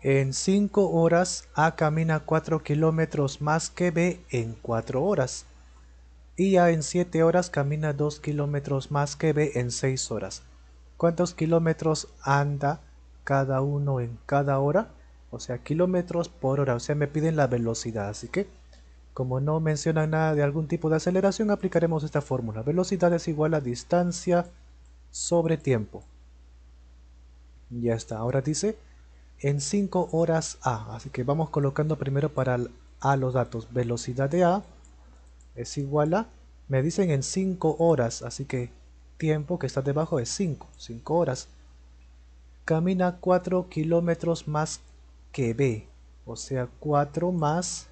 en 5 horas, A camina 4 kilómetros más que B en 4 horas. Y A en 7 horas camina 2 kilómetros más que B en 6 horas. ¿Cuántos kilómetros anda cada uno en cada hora? O sea, kilómetros por hora. O sea, me piden la velocidad. Así que, como no mencionan nada de algún tipo de aceleración, aplicaremos esta fórmula. Velocidad es igual a distancia sobre tiempo. Ya está. Ahora dice en 5 horas A. Así que vamos colocando primero para A los datos. Velocidad de A es igual a, me dicen en 5 horas, así que tiempo que está debajo es 5, 5 horas. Camina 4 kilómetros más que B, o sea 4 más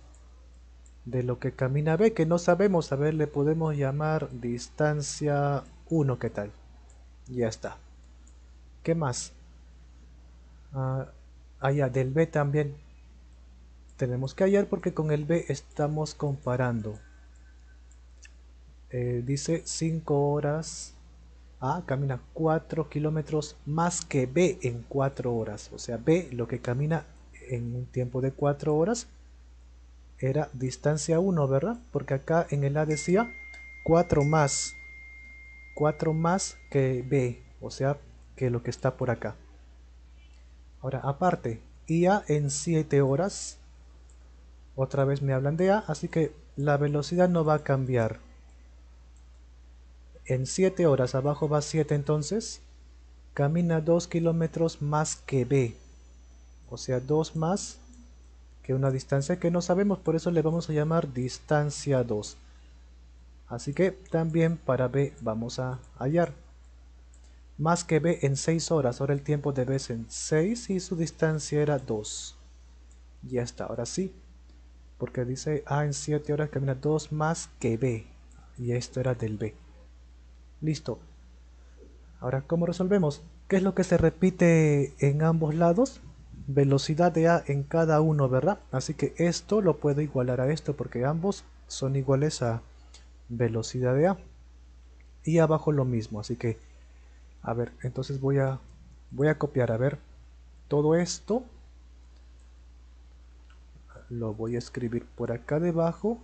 de lo que camina B, que no sabemos, a ver, le podemos llamar distancia 1, ¿qué tal? Ya está. ¿Qué más? Ah, allá del B también tenemos que hallar porque con el B estamos comparando eh, dice 5 horas A ah, camina 4 kilómetros más que B en 4 horas o sea B lo que camina en un tiempo de 4 horas era distancia 1 ¿verdad? porque acá en el A decía 4 más 4 más que B o sea que lo que está por acá Ahora, aparte, IA en 7 horas. Otra vez me hablan de A, así que la velocidad no va a cambiar. En 7 horas, abajo va 7 entonces. Camina 2 kilómetros más que B. O sea, 2 más que una distancia que no sabemos, por eso le vamos a llamar distancia 2. Así que también para B vamos a hallar más que b en 6 horas, ahora el tiempo de b es en 6 y su distancia era 2. ya está, ahora sí, porque dice a en 7 horas camina 2 más que b, y esto era del b. Listo. Ahora, ¿cómo resolvemos? ¿Qué es lo que se repite en ambos lados? Velocidad de a en cada uno, ¿verdad? Así que esto lo puedo igualar a esto porque ambos son iguales a velocidad de a. Y abajo lo mismo, así que a ver, entonces voy a, voy a copiar, a ver, todo esto. Lo voy a escribir por acá debajo.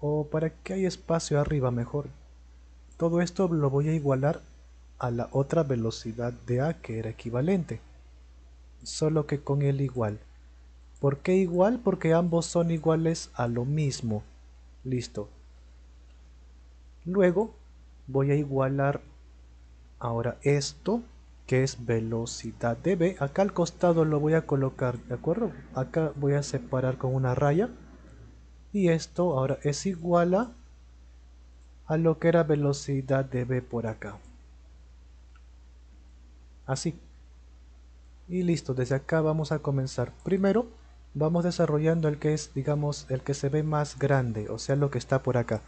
O, para que hay espacio arriba mejor. Todo esto lo voy a igualar a la otra velocidad de A que era equivalente. Solo que con el igual. ¿Por qué igual? Porque ambos son iguales a lo mismo. Listo. Luego voy a igualar Ahora esto, que es velocidad de B, acá al costado lo voy a colocar, ¿de acuerdo? Acá voy a separar con una raya. Y esto ahora es igual a, a lo que era velocidad de B por acá. Así. Y listo, desde acá vamos a comenzar. Primero vamos desarrollando el que es, digamos, el que se ve más grande, o sea, lo que está por acá.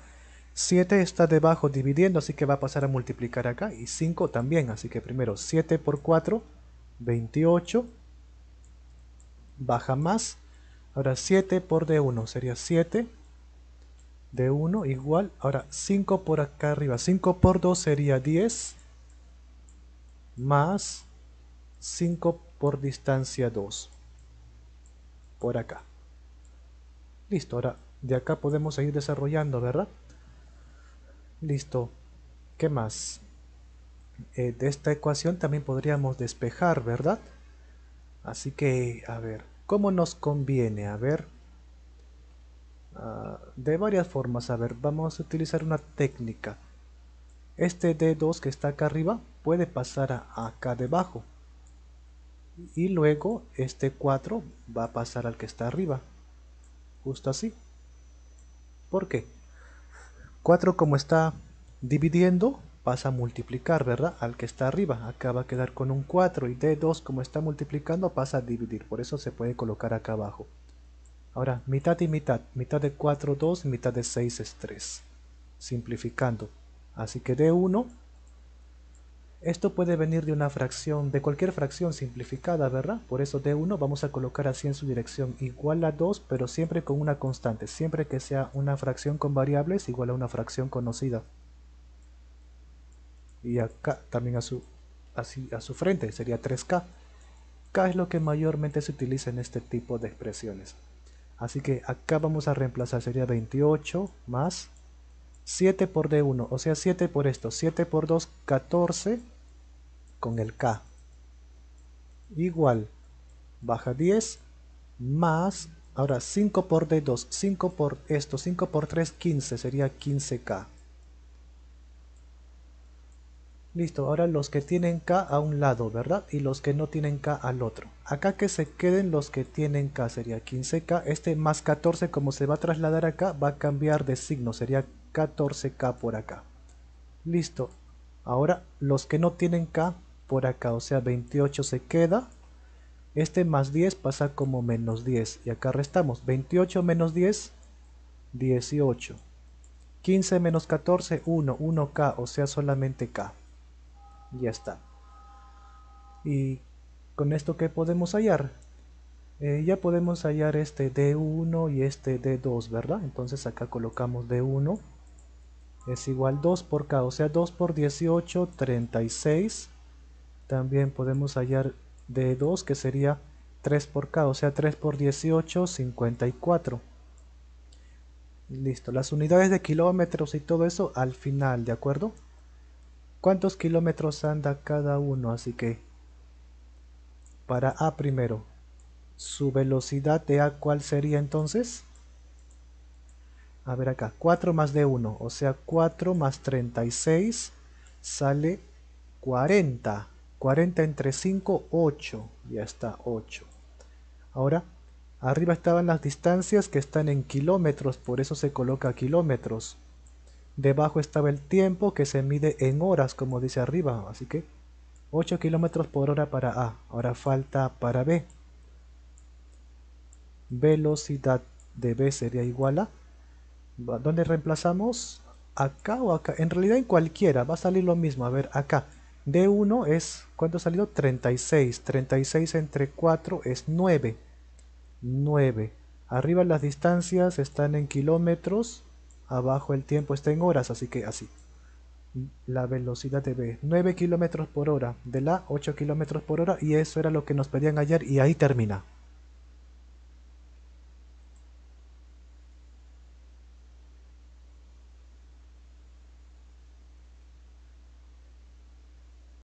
7 está debajo dividiendo, así que va a pasar a multiplicar acá. Y 5 también, así que primero 7 por 4, 28. Baja más. Ahora 7 por D1 sería 7. D1 igual. Ahora 5 por acá arriba. 5 por 2 sería 10. Más 5 por distancia 2. Por acá. Listo, ahora de acá podemos seguir desarrollando, ¿verdad? Listo. ¿Qué más? Eh, de esta ecuación también podríamos despejar, ¿verdad? Así que, a ver, ¿cómo nos conviene? A ver, ah, de varias formas, a ver, vamos a utilizar una técnica. Este D2 que está acá arriba puede pasar a acá debajo. Y luego este 4 va a pasar al que está arriba. Justo así. ¿Por qué? 4 como está dividiendo, pasa a multiplicar, ¿verdad? Al que está arriba, acá va a quedar con un 4 y D2 como está multiplicando pasa a dividir, por eso se puede colocar acá abajo. Ahora, mitad y mitad, mitad de 4, 2, mitad de 6 es 3, simplificando. Así que D1 esto puede venir de una fracción, de cualquier fracción simplificada, ¿verdad? Por eso D1 vamos a colocar así en su dirección igual a 2, pero siempre con una constante, siempre que sea una fracción con variables igual a una fracción conocida. Y acá también a su, así a su frente, sería 3K. K es lo que mayormente se utiliza en este tipo de expresiones. Así que acá vamos a reemplazar, sería 28 más 7 por D1, o sea 7 por esto, 7 por 2, 14 con el K. Igual, baja 10, más, ahora 5 por D2, 5 por esto, 5 por 3, 15, sería 15K. Listo, ahora los que tienen K a un lado, ¿verdad? Y los que no tienen K al otro. Acá que se queden los que tienen K, sería 15K. Este más 14, como se va a trasladar acá, va a cambiar de signo, sería 14K por acá. Listo. Ahora los que no tienen K por acá, o sea 28 se queda. Este más 10 pasa como menos 10 y acá restamos 28 menos 10, 18. 15 menos 14, 1, 1K, o sea solamente K. Ya está. Y con esto que podemos hallar, eh, ya podemos hallar este D1 y este D2, ¿verdad? Entonces acá colocamos D1 es igual 2 por K, o sea 2 por 18, 36. También podemos hallar D2 que sería 3 por K, o sea 3 por 18, 54. Listo, las unidades de kilómetros y todo eso al final, ¿de acuerdo? ¿Cuántos kilómetros anda cada uno? Así que para A primero, ¿su velocidad de A cuál sería entonces? A ver acá, 4 más de 1, o sea 4 más 36 sale 40. 40 entre 5, 8. Ya está, 8. Ahora, arriba estaban las distancias que están en kilómetros, por eso se coloca kilómetros. Debajo estaba el tiempo que se mide en horas, como dice arriba, así que 8 kilómetros por hora para A. Ahora falta para B. Velocidad de B sería igual a ¿Dónde reemplazamos? Acá o acá. En realidad en cualquiera va a salir lo mismo. A ver, acá. D1 es, ¿cuánto ha salido? 36. 36 entre 4 es 9. 9. Arriba las distancias están en kilómetros. Abajo el tiempo está en horas, así que así. La velocidad de B, 9 kilómetros por hora. De la, 8 kilómetros por hora. Y eso era lo que nos pedían ayer y ahí termina.